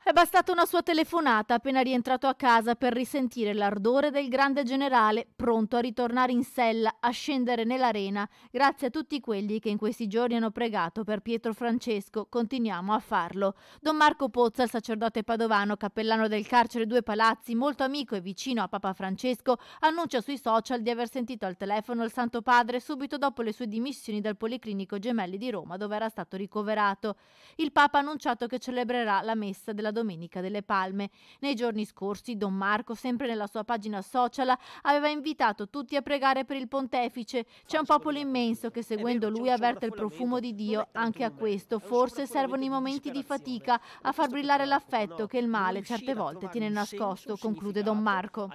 È bastata una sua telefonata appena rientrato a casa per risentire l'ardore del grande generale, pronto a ritornare in sella, a scendere nell'arena, grazie a tutti quelli che in questi giorni hanno pregato per Pietro Francesco, continuiamo a farlo. Don Marco Pozza, il sacerdote padovano, cappellano del carcere Due Palazzi, molto amico e vicino a Papa Francesco, annuncia sui social di aver sentito al telefono il Santo Padre subito dopo le sue dimissioni dal Policlinico Gemelli di Roma, dove era stato ricoverato. Il Papa ha annunciato che celebrerà la messa della della Domenica delle Palme. Nei giorni scorsi Don Marco, sempre nella sua pagina social, aveva invitato tutti a pregare per il pontefice. C'è un popolo immenso che seguendo lui avverte il profumo di Dio anche a questo. Forse servono i momenti di fatica a far brillare l'affetto che il male certe volte tiene nascosto, conclude Don Marco.